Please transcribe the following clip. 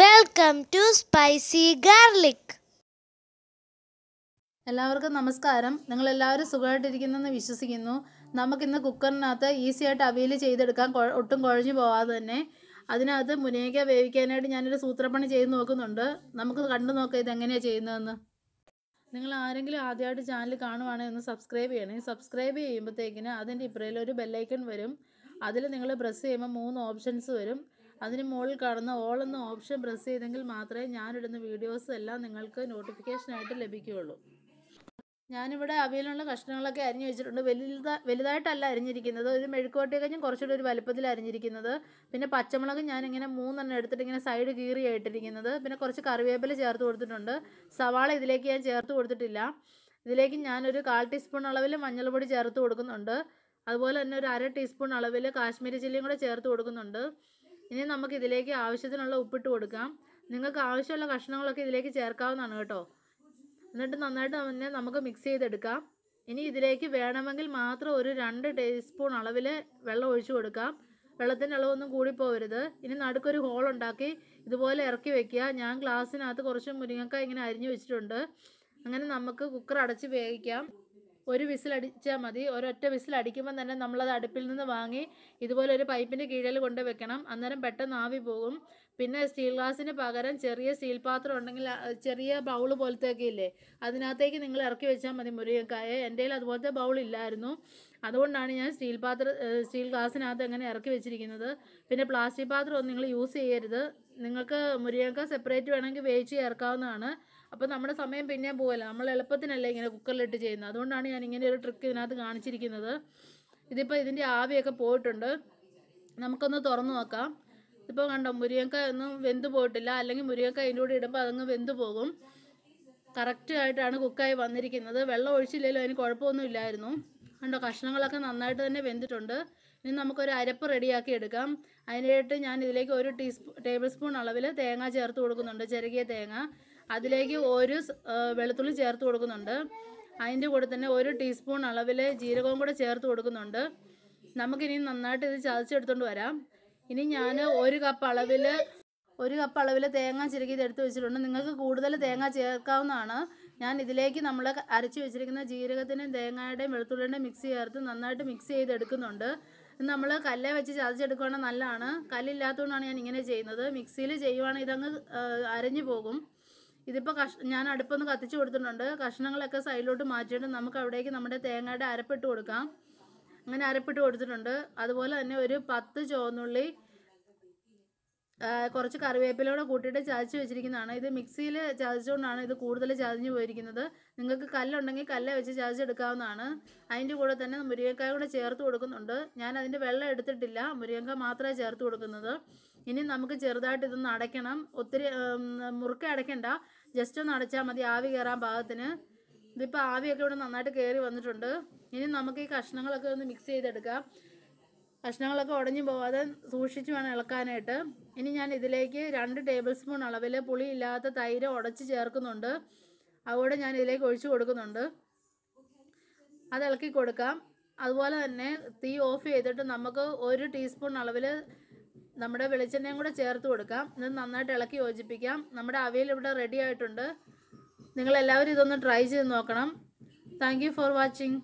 welcome to spicy garlic എല്ലാവർക്കും നമസ്കാരം നിങ്ങൾ എല്ലാവരും സുഖമായിട്ടിരിക്കുന്നെന്ന് വിശ്വസിക്കുന്നു നമുക്കിന്ന് കുക്കറിനകത്ത് ഈസി ആയിട്ട് അവയിൽ ചെയ്തെടുക്കാൻ ഒട്ടും കുഴഞ്ഞു പോവാതെ തന്നെ അതിനകത്ത് മുനേക്ക വേവിക്കാനായിട്ട് ഞാനൊരു സൂത്രപ്പണി ചെയ്ത് നോക്കുന്നുണ്ട് നമുക്ക് കണ്ടു നോക്കാം ഇതെങ്ങനെയാണ് ചെയ്യുന്നതെന്ന് നിങ്ങൾ ആരെങ്കിലും ആദ്യമായിട്ട് ചാനൽ കാണുവാണെങ്കിൽ ഒന്ന് സബ്സ്ക്രൈബ് ചെയ്യണേ സബ്സ്ക്രൈബ് ചെയ്യുമ്പോഴത്തേക്കിന് അതിൻ്റെ ഇപ്പുറയിൽ ഒരു ബെല്ലൈക്കൺ വരും അതിൽ നിങ്ങൾ പ്രസ് ചെയ്യുമ്പോൾ മൂന്ന് ഓപ്ഷൻസ് വരും അതിന് മുകളിൽ കാണുന്ന ഓൾ എന്ന ഓപ്ഷൻ പ്രസ് ചെയ്തെങ്കിൽ മാത്രമേ ഞാനിടുന്ന വീഡിയോസ് എല്ലാം നിങ്ങൾക്ക് നോട്ടിഫിക്കേഷനായിട്ട് ലഭിക്കുകയുള്ളൂ ഞാനിവിടെ അവയിലുള്ള കഷ്ണങ്ങളൊക്കെ അരിഞ്ഞു വെച്ചിട്ടുണ്ട് വലുതാ വലുതായിട്ടല്ല അരിഞ്ഞിരിക്കുന്നത് ഒരു മെഴുക്കുവട്ടിയൊക്കെ കുറച്ചുകൂടി ഒരു വലുപ്പത്തിൽ അരിഞ്ഞിരിക്കുന്നത് പിന്നെ പച്ചമുളക് ഞാനിങ്ങനെ മൂന്നെണ്ണം എടുത്തിട്ട് ഇങ്ങനെ സൈഡ് കീറിയായിട്ടിരിക്കുന്നത് പിന്നെ കുറച്ച് കറിവേപ്പില ചേർത്ത് കൊടുത്തിട്ടുണ്ട് സവാള ഇതിലേക്ക് ഞാൻ ചേർത്ത് കൊടുത്തിട്ടില്ല ഇതിലേക്ക് ഞാനൊരു കാൽ ടീസ്പൂൺ അളവിൽ മഞ്ഞൾപ്പൊടി ചേർത്ത് കൊടുക്കുന്നുണ്ട് അതുപോലെ തന്നെ ഒരു അര ടീസ്പൂൺ അളവിൽ കാശ്മീരി ചില്ലിയും കൂടെ ചേർത്ത് കൊടുക്കുന്നുണ്ട് ഇനി നമുക്ക് ഇതിലേക്ക് ആവശ്യത്തിനുള്ള ഉപ്പിട്ട് കൊടുക്കാം നിങ്ങൾക്ക് ആവശ്യമുള്ള കഷ്ണങ്ങളൊക്കെ ഇതിലേക്ക് ചേർക്കാവുന്നതാണ് കേട്ടോ എന്നിട്ട് നന്നായിട്ട് തന്നെ നമുക്ക് മിക്സ് ചെയ്തെടുക്കാം ഇനി ഇതിലേക്ക് വേണമെങ്കിൽ മാത്രം ഒരു രണ്ട് ടീസ്പൂൺ അളവിൽ വെള്ളം ഒഴിച്ചു കൊടുക്കാം വെള്ളത്തിൻ്റെ അളവൊന്നും കൂടിപ്പോകരുത് ഇനി നടുക്കൊരു ഹോൾ ഉണ്ടാക്കി ഇതുപോലെ ഇറക്കി വെക്കുക ഞാൻ ഗ്ലാസ്സിനകത്ത് കുറച്ച് മുരിങ്ങക്ക ഇങ്ങനെ അരിഞ്ഞു വെച്ചിട്ടുണ്ട് അങ്ങനെ നമുക്ക് കുക്കർ അടച്ച് വേവിക്കാം ഒരു അടിച്ചാൽ മതി ഒരൊറ്റ അടിക്കുമ്പോൾ തന്നെ നമ്മളത് അടുപ്പിൽ നിന്ന് വാങ്ങി ഇതുപോലെ ഒരു പൈപ്പിൻ്റെ കീഴിൽ കൊണ്ട് വെക്കണം അന്നേരം പെട്ടെന്ന് ആവി പോകും പിന്നെ സ്റ്റീൽ ഗ്ലാസ്സിന് പകരം ചെറിയ സ്റ്റീൽ പാത്രം ഉണ്ടെങ്കിൽ ചെറിയ ബൗൾ പോലത്തെയൊക്കെ ഇല്ലേ അതിനകത്തേക്ക് നിങ്ങൾ ഇറക്കി വെച്ചാൽ മതി മുരിങ്ങക്കായ എൻ്റെ കയ്യിൽ അതുപോലത്തെ ബൗൾ ഇല്ലായിരുന്നു അതുകൊണ്ടാണ് ഞാൻ സ്റ്റീൽ പാത്രം സ്റ്റീൽ ഗ്ലാസ്സിനകത്ത് എങ്ങനെ ഇറക്കി വെച്ചിരിക്കുന്നത് പിന്നെ പ്ലാസ്റ്റിക് പാത്രമൊന്നും നിങ്ങൾ യൂസ് ചെയ്യരുത് നിങ്ങൾക്ക് മുരിങ്ങക്ക സെപ്പറേറ്റ് വേണമെങ്കിൽ വേവിച്ച് ചേർക്കാവുന്നതാണ് അപ്പോൾ നമ്മുടെ സമയം പിന്നെ പോകല്ല നമ്മൾ എളുപ്പത്തിനല്ലേ ഇങ്ങനെ കുക്കറിലിട്ട് ചെയ്യുന്നത് അതുകൊണ്ടാണ് ഞാൻ ഇങ്ങനെ ഒരു ട്രിക്ക് ഇതിനകത്ത് കാണിച്ചിരിക്കുന്നത് ഇതിപ്പോൾ ഇതിൻ്റെ ആവിയൊക്കെ പോയിട്ടുണ്ട് നമുക്കൊന്ന് തുറന്നു നോക്കാം ഇപ്പോൾ കണ്ടോ മുരിങ്ങക്ക ഒന്നും വെന്ത് പോയിട്ടില്ല അല്ലെങ്കിൽ മുരിങ്ങക്ക അതിൻ്റെ കൂടെ ഇടുമ്പോൾ അതങ്ങ് വെന്ത് പോകും കറക്റ്റ് ആയിട്ടാണ് കുക്കായി വന്നിരിക്കുന്നത് വെള്ളം ഒഴിച്ചില്ലല്ലോ അതിന് കുഴപ്പമൊന്നും ഇല്ലായിരുന്നു കണ്ടോ കഷ്ണങ്ങളൊക്കെ നന്നായിട്ട് തന്നെ വെന്തിട്ടുണ്ട് ഇനി നമുക്കൊരു അരപ്പ് റെഡിയാക്കി എടുക്കാം അതിനായിട്ട് ഞാൻ ഇതിലേക്ക് ഒരു ടീസ്പൂൺ ടേബിൾ സ്പൂൺ അളവിൽ തേങ്ങ ചേർത്ത് കൊടുക്കുന്നുണ്ട് ചെറുകിയ തേങ്ങ അതിലേക്ക് ഒരു വെളുത്തുള്ളി ചേർത്ത് കൊടുക്കുന്നുണ്ട് അതിൻ്റെ കൂടെ തന്നെ ഒരു ടീസ്പൂൺ അളവിൽ ജീരകവും കൂടെ ചേർത്ത് കൊടുക്കുന്നുണ്ട് നമുക്കിനി നന്നായിട്ട് ഇത് ചതച്ചെടുത്തുകൊണ്ട് വരാം ഇനി ഞാൻ ഒരു കപ്പ് അളവിൽ ഒരു കപ്പ് അളവിൽ തേങ്ങ ചിരകിയത് എടുത്ത് വെച്ചിട്ടുണ്ട് നിങ്ങൾക്ക് കൂടുതൽ തേങ്ങ ചേർക്കാവുന്നതാണ് ഞാൻ ഇതിലേക്ക് നമ്മൾ അരച്ച് വെച്ചിരിക്കുന്ന ജീരകത്തിൻ്റെയും തേങ്ങയുടെയും വെളുത്തുള്ളിയുടെയും മിക്സ് ചേർത്ത് നന്നായിട്ട് മിക്സ് ചെയ്തെടുക്കുന്നുണ്ട് നമ്മൾ കല്ല വെച്ച് ചതച്ചെടുക്കുകയാണെങ്കിൽ നല്ലതാണ് കല്ലില്ലാത്തതുകൊണ്ടാണ് ഞാൻ ഇങ്ങനെ ചെയ്യുന്നത് മിക്സിയിൽ ചെയ്യുവാണെങ്കിൽ ഇതങ്ങ് അരഞ്ഞു പോകും ഇതിപ്പോൾ കഷ് ഞാൻ അടുപ്പൊന്ന് കത്തിച്ച് കൊടുത്തിട്ടുണ്ട് കഷ്ണങ്ങളൊക്കെ സൈഡിലോട്ട് മാറ്റിയിട്ട് നമുക്ക് അവിടേക്ക് നമ്മുടെ തേങ്ങയുടെ അരപ്പിട്ട് കൊടുക്കാം അങ്ങനെ അരപ്പിട്ട് കൊടുത്തിട്ടുണ്ട് അതുപോലെ തന്നെ ഒരു പത്ത് ചുവന്നുള്ളി കുറച്ച് കറിവേപ്പിലയോടെ കൂട്ടിയിട്ട് ചതച്ച് വെച്ചിരിക്കുന്നതാണ് ഇത് മിക്സിയിൽ ചതച്ചുകൊണ്ടാണ് ഇത് കൂടുതൽ ചതഞ്ഞ് പോയിരിക്കുന്നത് നിങ്ങൾക്ക് കല്ലുണ്ടെങ്കിൽ കല്ല വെച്ച് ചതച്ചെടുക്കാവുന്നതാണ് അതിൻ്റെ കൂടെ തന്നെ മുരിങ്ങക്കായ കൂടെ ചേർത്ത് കൊടുക്കുന്നുണ്ട് ഞാൻ അതിൻ്റെ വെള്ളം എടുത്തിട്ടില്ല മുരിങ്ങക്ക മാത്രമേ ചേർത്ത് കൊടുക്കുന്നത് ഇനി നമുക്ക് ചെറുതായിട്ട് ഇതൊന്ന് അടയ്ക്കണം ഒത്തിരി മുറുക്ക അടയ്ക്കണ്ട ജസ്റ്റ് ഒന്ന് അടച്ചാൽ മതി ആവി കയറാൻ പാകത്തിന് ഇതിപ്പോൾ ആവിയൊക്കെ ഇവിടെ നന്നായിട്ട് കയറി വന്നിട്ടുണ്ട് ഇനി നമുക്ക് ഈ കഷ്ണങ്ങളൊക്കെ ഒന്ന് മിക്സ് ചെയ്തെടുക്കാം കഷ്ണങ്ങളൊക്കെ ഉടഞ്ഞു പോവാതെ സൂക്ഷിച്ച് വേണം ഇളക്കാനായിട്ട് ഇനി ഞാൻ ഇതിലേക്ക് രണ്ട് ടേബിൾ സ്പൂൺ അളവിൽ പുളിയില്ലാത്ത തൈര് ഉടച്ച് ചേർക്കുന്നുണ്ട് അതുകൂടെ ഞാൻ ഇതിലേക്ക് ഒഴിച്ചു കൊടുക്കുന്നുണ്ട് അത് ഇളക്കി കൊടുക്കാം അതുപോലെ തന്നെ തീ ഓഫ് ചെയ്തിട്ട് നമുക്ക് ഒരു ടീസ്പൂൺ അളവിൽ നമ്മുടെ വെളിച്ചെണ്ണയും കൂടെ ചേർത്ത് കൊടുക്കാം ഇത് നന്നായിട്ട് ഇളക്കി യോജിപ്പിക്കാം നമ്മുടെ അവയിൽ ഇവിടെ റെഡി ആയിട്ടുണ്ട് നിങ്ങളെല്ലാവരും ഇതൊന്ന് ട്രൈ ചെയ്ത് നോക്കണം താങ്ക് ഫോർ വാച്ചിങ്